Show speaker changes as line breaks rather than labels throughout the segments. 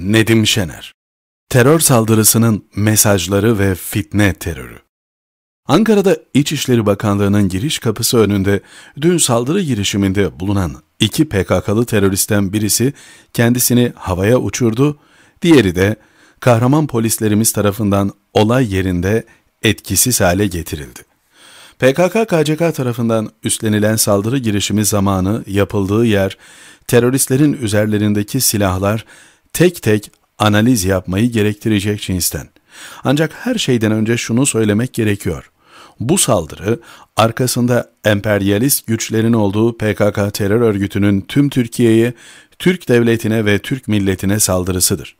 Nedim Şener Terör saldırısının mesajları ve fitne terörü Ankara'da İçişleri Bakanlığı'nın giriş kapısı önünde dün saldırı girişiminde bulunan iki PKK'lı teröristten birisi kendisini havaya uçurdu, diğeri de kahraman polislerimiz tarafından olay yerinde etkisiz hale getirildi. PKK-KCK tarafından üstlenilen saldırı girişimi zamanı yapıldığı yer, teröristlerin üzerlerindeki silahlar tek tek analiz yapmayı gerektirecek cinsten. Ancak her şeyden önce şunu söylemek gerekiyor. Bu saldırı arkasında emperyalist güçlerin olduğu PKK terör örgütünün tüm Türkiye'ye, Türk devletine ve Türk milletine saldırısıdır.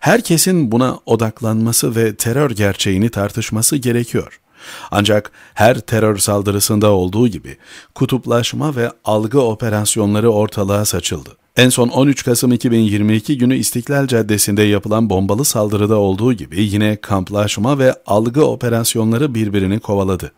Herkesin buna odaklanması ve terör gerçeğini tartışması gerekiyor. Ancak her terör saldırısında olduğu gibi kutuplaşma ve algı operasyonları ortalığa saçıldı. En son 13 Kasım 2022 günü İstiklal Caddesi'nde yapılan bombalı saldırıda olduğu gibi yine kamplaşma ve algı operasyonları birbirini kovaladı.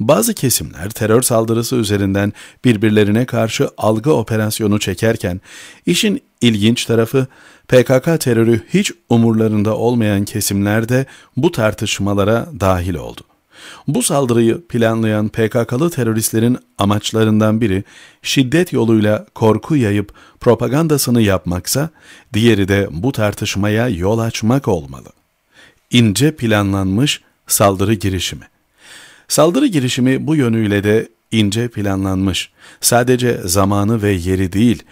Bazı kesimler terör saldırısı üzerinden birbirlerine karşı algı operasyonu çekerken işin ilginç tarafı PKK terörü hiç umurlarında olmayan kesimler de bu tartışmalara dahil oldu. Bu saldırıyı planlayan PKK'lı teröristlerin amaçlarından biri şiddet yoluyla korku yayıp propagandasını yapmaksa, diğeri de bu tartışmaya yol açmak olmalı. İnce planlanmış saldırı girişimi. Saldırı girişimi bu yönüyle de ince planlanmış. Sadece zamanı ve yeri değil,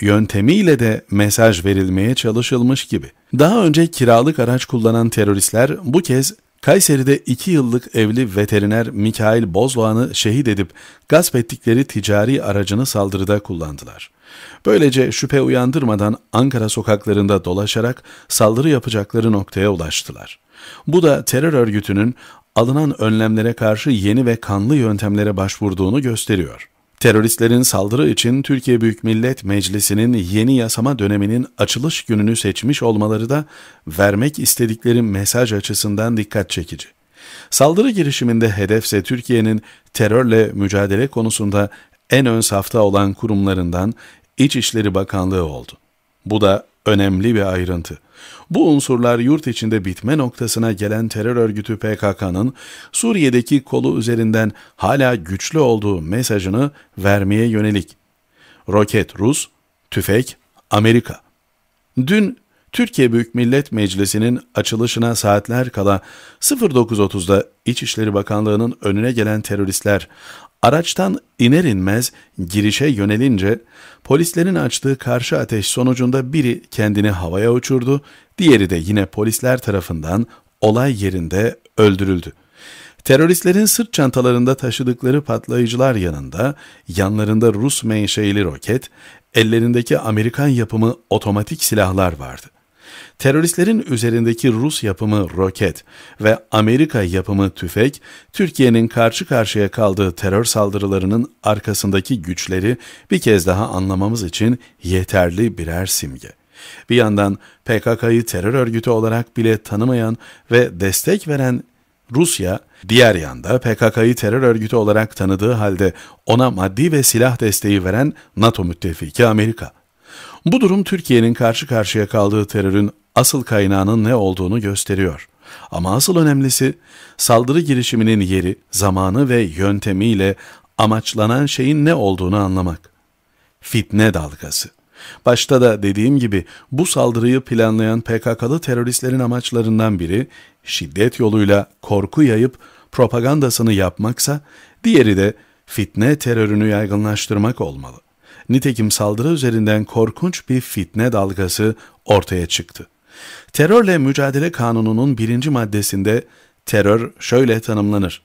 yöntemiyle de mesaj verilmeye çalışılmış gibi. Daha önce kiralık araç kullanan teröristler bu kez Kayseri'de iki yıllık evli veteriner Mikail Bozlağan'ı şehit edip gasp ettikleri ticari aracını saldırıda kullandılar. Böylece şüphe uyandırmadan Ankara sokaklarında dolaşarak saldırı yapacakları noktaya ulaştılar. Bu da terör örgütünün alınan önlemlere karşı yeni ve kanlı yöntemlere başvurduğunu gösteriyor. Teröristlerin saldırı için Türkiye Büyük Millet Meclisi'nin yeni yasama döneminin açılış gününü seçmiş olmaları da vermek istedikleri mesaj açısından dikkat çekici. Saldırı girişiminde hedefse Türkiye'nin terörle mücadele konusunda en ön safta olan kurumlarından İçişleri Bakanlığı oldu. Bu da önemli bir ayrıntı. Bu unsurlar yurt içinde bitme noktasına gelen terör örgütü PKK'nın Suriye'deki kolu üzerinden hala güçlü olduğu mesajını vermeye yönelik. Roket Rus, tüfek Amerika. Dün Türkiye Büyük Millet Meclisi'nin açılışına saatler kala 09.30'da İçişleri Bakanlığı'nın önüne gelen teröristler araçtan iner inmez girişe yönelince polislerin açtığı karşı ateş sonucunda biri kendini havaya uçurdu, diğeri de yine polisler tarafından olay yerinde öldürüldü. Teröristlerin sırt çantalarında taşıdıkları patlayıcılar yanında, yanlarında Rus menşeili roket, ellerindeki Amerikan yapımı otomatik silahlar vardı. Teröristlerin üzerindeki Rus yapımı roket ve Amerika yapımı tüfek, Türkiye'nin karşı karşıya kaldığı terör saldırılarının arkasındaki güçleri bir kez daha anlamamız için yeterli birer simge. Bir yandan PKK'yı terör örgütü olarak bile tanımayan ve destek veren Rusya, diğer yanda PKK'yı terör örgütü olarak tanıdığı halde ona maddi ve silah desteği veren NATO müttefiki Amerika. Bu durum Türkiye'nin karşı karşıya kaldığı terörün asıl kaynağının ne olduğunu gösteriyor. Ama asıl önemlisi saldırı girişiminin yeri, zamanı ve yöntemiyle amaçlanan şeyin ne olduğunu anlamak. Fitne dalgası. Başta da dediğim gibi bu saldırıyı planlayan PKK'lı teröristlerin amaçlarından biri şiddet yoluyla korku yayıp propagandasını yapmaksa diğeri de fitne terörünü yaygınlaştırmak olmalı. Nitekim saldırı üzerinden korkunç bir fitne dalgası ortaya çıktı. Terörle Mücadele Kanunu'nun birinci maddesinde terör şöyle tanımlanır.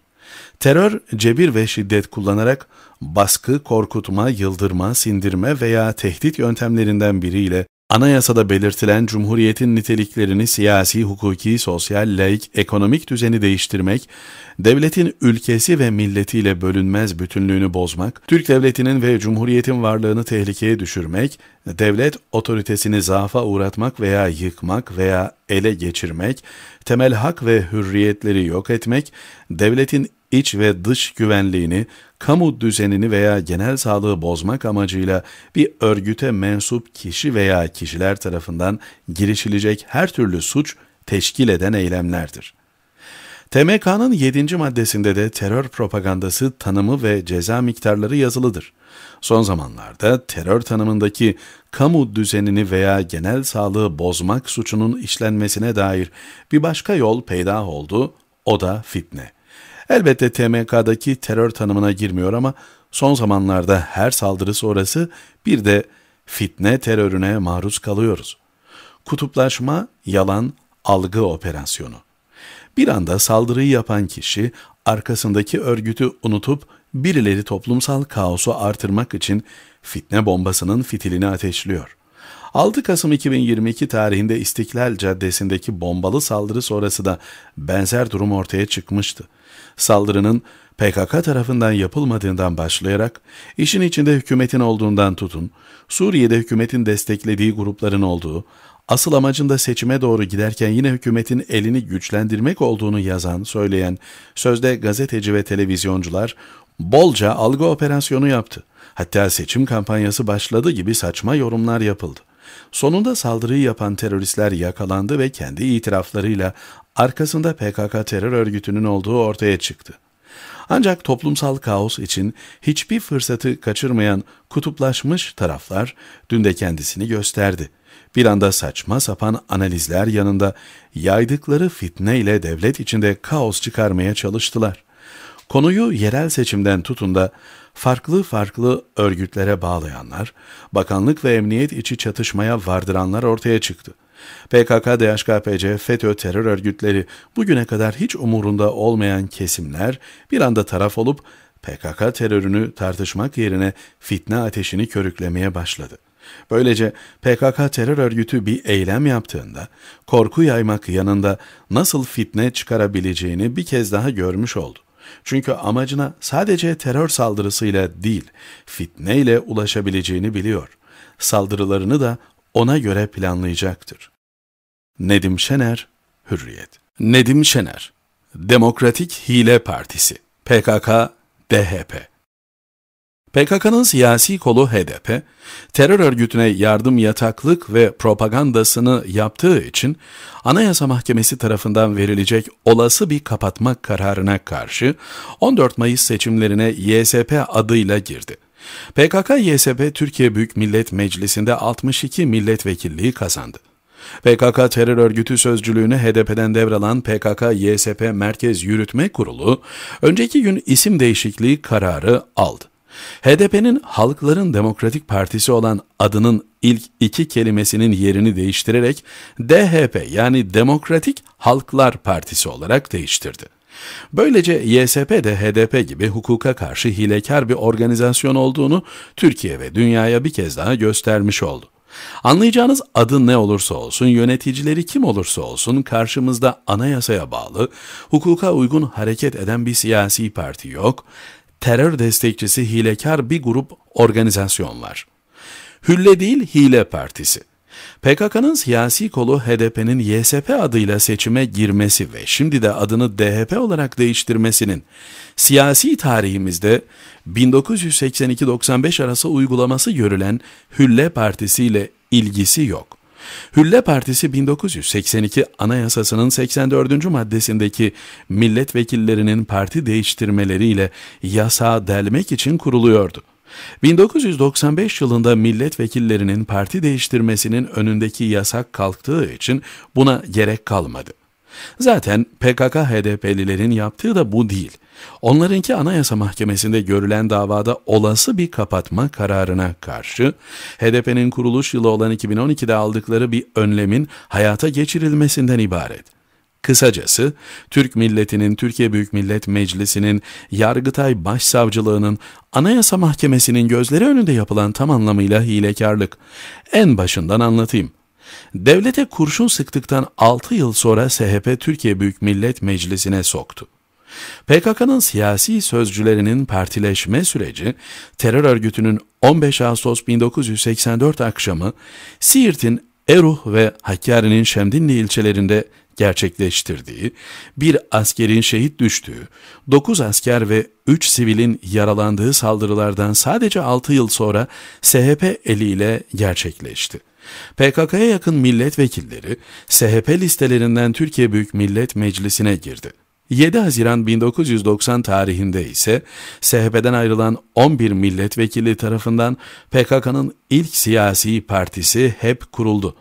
Terör, cebir ve şiddet kullanarak baskı, korkutma, yıldırma, sindirme veya tehdit yöntemlerinden biriyle Anayasada belirtilen cumhuriyetin niteliklerini siyasi, hukuki, sosyal, laik, ekonomik düzeni değiştirmek, devletin ülkesi ve milletiyle bölünmez bütünlüğünü bozmak, Türk devletinin ve cumhuriyetin varlığını tehlikeye düşürmek, devlet otoritesini zaafa uğratmak veya yıkmak veya ele geçirmek, temel hak ve hürriyetleri yok etmek, devletin iç ve dış güvenliğini, kamu düzenini veya genel sağlığı bozmak amacıyla bir örgüte mensup kişi veya kişiler tarafından girişilecek her türlü suç teşkil eden eylemlerdir. TMK'nın 7. maddesinde de terör propagandası tanımı ve ceza miktarları yazılıdır. Son zamanlarda terör tanımındaki kamu düzenini veya genel sağlığı bozmak suçunun işlenmesine dair bir başka yol peydah oldu, o da fitne. Elbette TMK'daki terör tanımına girmiyor ama son zamanlarda her saldırı sonrası bir de fitne terörüne maruz kalıyoruz. Kutuplaşma, yalan, algı operasyonu. Bir anda saldırıyı yapan kişi arkasındaki örgütü unutup birileri toplumsal kaosu artırmak için fitne bombasının fitilini ateşliyor. 6 Kasım 2022 tarihinde İstiklal Caddesi'ndeki bombalı saldırı sonrası da benzer durum ortaya çıkmıştı. Saldırının PKK tarafından yapılmadığından başlayarak, işin içinde hükümetin olduğundan tutun, Suriye'de hükümetin desteklediği grupların olduğu, asıl amacında seçime doğru giderken yine hükümetin elini güçlendirmek olduğunu yazan, söyleyen, sözde gazeteci ve televizyoncular bolca algı operasyonu yaptı. Hatta seçim kampanyası başladı gibi saçma yorumlar yapıldı. Sonunda saldırıyı yapan teröristler yakalandı ve kendi itiraflarıyla arkasında PKK terör örgütünün olduğu ortaya çıktı. Ancak toplumsal kaos için hiçbir fırsatı kaçırmayan kutuplaşmış taraflar dün de kendisini gösterdi. Bir anda saçma sapan analizler yanında yaydıkları fitne ile devlet içinde kaos çıkarmaya çalıştılar. Konuyu yerel seçimden tutun da farklı farklı örgütlere bağlayanlar, bakanlık ve emniyet içi çatışmaya vardıranlar ortaya çıktı. PKK, DHKPC, FETÖ terör örgütleri bugüne kadar hiç umurunda olmayan kesimler bir anda taraf olup PKK terörünü tartışmak yerine fitne ateşini körüklemeye başladı. Böylece PKK terör örgütü bir eylem yaptığında korku yaymak yanında nasıl fitne çıkarabileceğini bir kez daha görmüş oldu. Çünkü amacına sadece terör saldırısıyla değil, fitneyle ulaşabileceğini biliyor. Saldırılarını da ona göre planlayacaktır. Nedim Şener, Hürriyet Nedim Şener, Demokratik Hile Partisi, PKK, DHP PKK'nın siyasi kolu HDP, terör örgütüne yardım yataklık ve propagandasını yaptığı için Anayasa Mahkemesi tarafından verilecek olası bir kapatma kararına karşı 14 Mayıs seçimlerine YSP adıyla girdi. PKK-YSP Türkiye Büyük Millet Meclisi'nde 62 milletvekilliği kazandı. PKK terör örgütü sözcülüğünü HDP'den devralan PKK-YSP Merkez Yürütme Kurulu, önceki gün isim değişikliği kararı aldı. HDP'nin Halkların Demokratik Partisi olan adının ilk iki kelimesinin yerini değiştirerek DHP yani Demokratik Halklar Partisi olarak değiştirdi. Böylece YSP de HDP gibi hukuka karşı hilekar bir organizasyon olduğunu Türkiye ve dünyaya bir kez daha göstermiş oldu. Anlayacağınız adı ne olursa olsun, yöneticileri kim olursa olsun karşımızda anayasaya bağlı, hukuka uygun hareket eden bir siyasi parti yok terör destekçisi hilekar bir grup organizasyon var. Hülle değil Hile Partisi. PKK'nın siyasi kolu HDP'nin YSP adıyla seçime girmesi ve şimdi de adını DHP olarak değiştirmesinin siyasi tarihimizde 1982-95 arası uygulaması görülen Hülle Partisi ile ilgisi yok. Hülle Partisi 1982 Anayasası'nın 84. maddesindeki milletvekillerinin parti değiştirmeleriyle yasağa delmek için kuruluyordu. 1995 yılında milletvekillerinin parti değiştirmesinin önündeki yasak kalktığı için buna gerek kalmadı. Zaten PKK-HDP'lilerin yaptığı da bu değil. Onlarınki Anayasa Mahkemesi'nde görülen davada olası bir kapatma kararına karşı HDP'nin kuruluş yılı olan 2012'de aldıkları bir önlemin hayata geçirilmesinden ibaret. Kısacası Türk milletinin Türkiye Büyük Millet Meclisi'nin Yargıtay Başsavcılığının Anayasa Mahkemesi'nin gözleri önünde yapılan tam anlamıyla hilekarlık. En başından anlatayım devlete kurşun sıktıktan 6 yıl sonra SHP Türkiye Büyük Millet Meclisi'ne soktu. PKK'nın siyasi sözcülerinin partileşme süreci, terör örgütünün 15 Ağustos 1984 akşamı Siirt'in Eruh ve Hakkari'nin Şemdinli ilçelerinde gerçekleştirdiği, bir askerin şehit düştüğü, 9 asker ve 3 sivilin yaralandığı saldırılardan sadece 6 yıl sonra SHP eliyle gerçekleşti. PKK'ya yakın milletvekilleri SHP listelerinden Türkiye Büyük Millet Meclisi'ne girdi. 7 Haziran 1990 tarihinde ise SHP'den ayrılan 11 milletvekili tarafından PKK'nın ilk siyasi partisi HEP kuruldu.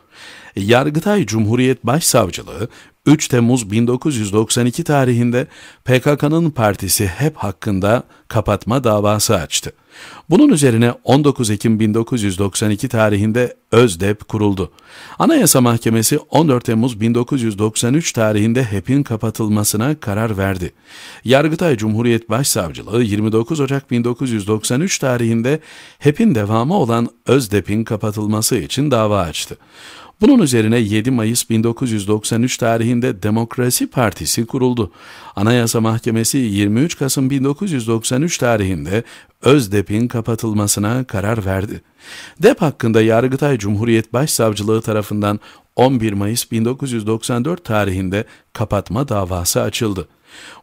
Yargıtay Cumhuriyet Başsavcılığı 3 Temmuz 1992 tarihinde PKK'nın partisi HEP hakkında kapatma davası açtı. Bunun üzerine 19 Ekim 1992 tarihinde ÖZDEP kuruldu. Anayasa Mahkemesi 14 Temmuz 1993 tarihinde HEP'in kapatılmasına karar verdi. Yargıtay Cumhuriyet Başsavcılığı 29 Ocak 1993 tarihinde HEP'in devamı olan ÖZDEP'in kapatılması için dava açtı. Bunun üzerine 7 Mayıs 1993 tarihinde Demokrasi Partisi kuruldu. Anayasa Mahkemesi 23 Kasım 1993 tarihinde ÖZDEP DEP'in kapatılmasına karar verdi. DEP hakkında Yargıtay Cumhuriyet Başsavcılığı tarafından 11 Mayıs 1994 tarihinde kapatma davası açıldı.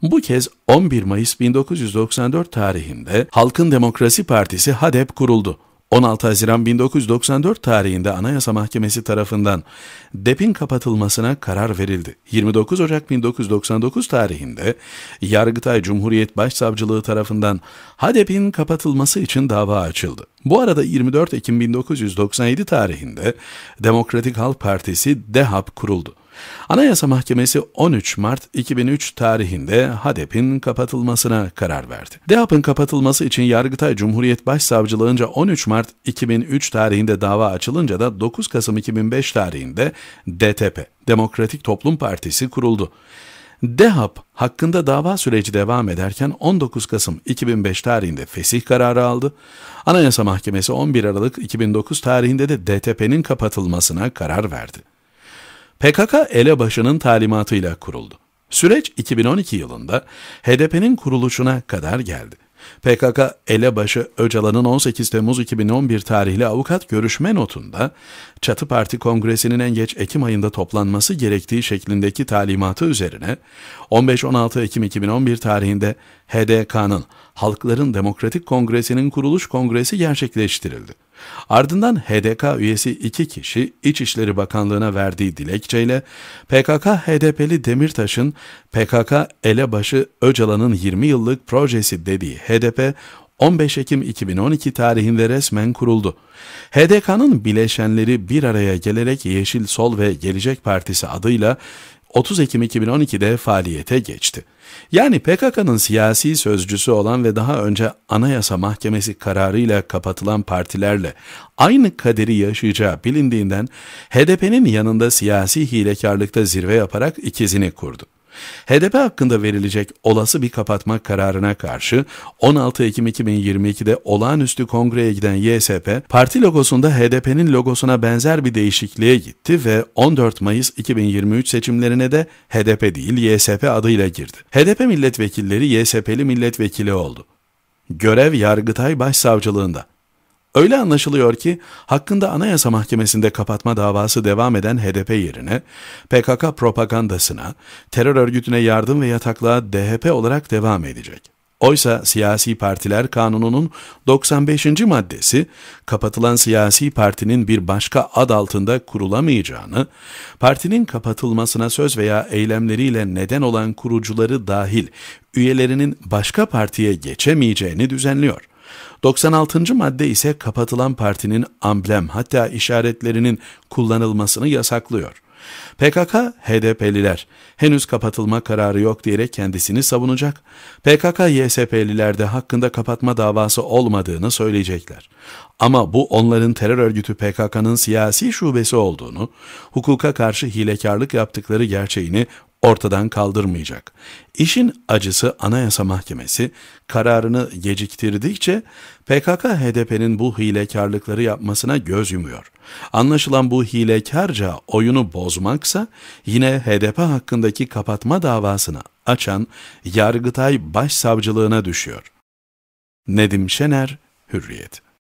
Bu kez 11 Mayıs 1994 tarihinde Halkın Demokrasi Partisi HADEP kuruldu. 16 Haziran 1994 tarihinde Anayasa Mahkemesi tarafından DEP'in kapatılmasına karar verildi. 29 Ocak 1999 tarihinde Yargıtay Cumhuriyet Başsavcılığı tarafından HADEP'in kapatılması için dava açıldı. Bu arada 24 Ekim 1997 tarihinde Demokratik Halk Partisi DEHAP kuruldu. Anayasa Mahkemesi 13 Mart 2003 tarihinde HADEP'in kapatılmasına karar verdi. DEAP'ın kapatılması için Yargıtay Cumhuriyet Başsavcılığınca 13 Mart 2003 tarihinde dava açılınca da 9 Kasım 2005 tarihinde DTP, Demokratik Toplum Partisi kuruldu. DEHAP hakkında dava süreci devam ederken 19 Kasım 2005 tarihinde fesih kararı aldı. Anayasa Mahkemesi 11 Aralık 2009 tarihinde de DTP'nin kapatılmasına karar verdi. PKK elebaşının talimatıyla kuruldu. Süreç 2012 yılında HDP'nin kuruluşuna kadar geldi. PKK elebaşı Öcalan'ın 18 Temmuz 2011 tarihli avukat görüşme notunda Çatı Parti Kongresi'nin en geç Ekim ayında toplanması gerektiği şeklindeki talimatı üzerine 15-16 Ekim 2011 tarihinde HDK'nın Halkların Demokratik Kongresi'nin kuruluş kongresi gerçekleştirildi. Ardından HDK üyesi iki kişi İçişleri Bakanlığı'na verdiği dilekçeyle PKK-HDP'li Demirtaş'ın PKK elebaşı Öcalan'ın 20 yıllık projesi dediği HDP 15 Ekim 2012 tarihinde resmen kuruldu. HDK'nın bileşenleri bir araya gelerek Yeşil Sol ve Gelecek Partisi adıyla 30 Ekim 2012'de faaliyete geçti. Yani PKK'nın siyasi sözcüsü olan ve daha önce Anayasa Mahkemesi kararıyla kapatılan partilerle aynı kaderi yaşayacağı bilindiğinden HDP'nin yanında siyasi hilekarlıkta zirve yaparak ikizini kurdu. HDP hakkında verilecek olası bir kapatma kararına karşı 16 Ekim 2022'de olağanüstü kongreye giden YSP, parti logosunda HDP'nin logosuna benzer bir değişikliğe gitti ve 14 Mayıs 2023 seçimlerine de HDP değil YSP adıyla girdi. HDP milletvekilleri YSP'li milletvekili oldu. Görev Yargıtay Başsavcılığında. Öyle anlaşılıyor ki hakkında Anayasa Mahkemesi'nde kapatma davası devam eden HDP yerine PKK propagandasına, terör örgütüne yardım ve yataklığa DHP olarak devam edecek. Oysa siyasi partiler kanununun 95. maddesi kapatılan siyasi partinin bir başka ad altında kurulamayacağını, partinin kapatılmasına söz veya eylemleriyle neden olan kurucuları dahil üyelerinin başka partiye geçemeyeceğini düzenliyor. 96. madde ise kapatılan partinin amblem hatta işaretlerinin kullanılmasını yasaklıyor. PKK, HDP'liler henüz kapatılma kararı yok diyerek kendisini savunacak, PKK-YSP'liler de hakkında kapatma davası olmadığını söyleyecekler. Ama bu onların terör örgütü PKK'nın siyasi şubesi olduğunu, hukuka karşı hilekarlık yaptıkları gerçeğini ortadan kaldırmayacak. İşin acısı Anayasa Mahkemesi kararını geciktirdikçe PKK-HDP'nin bu hilekarlıkları yapmasına göz yumuyor. Anlaşılan bu hilekarca oyunu bozmaksa yine HDP hakkındaki kapatma davasını açan Yargıtay Başsavcılığına düşüyor. Nedim Şener, Hürriyet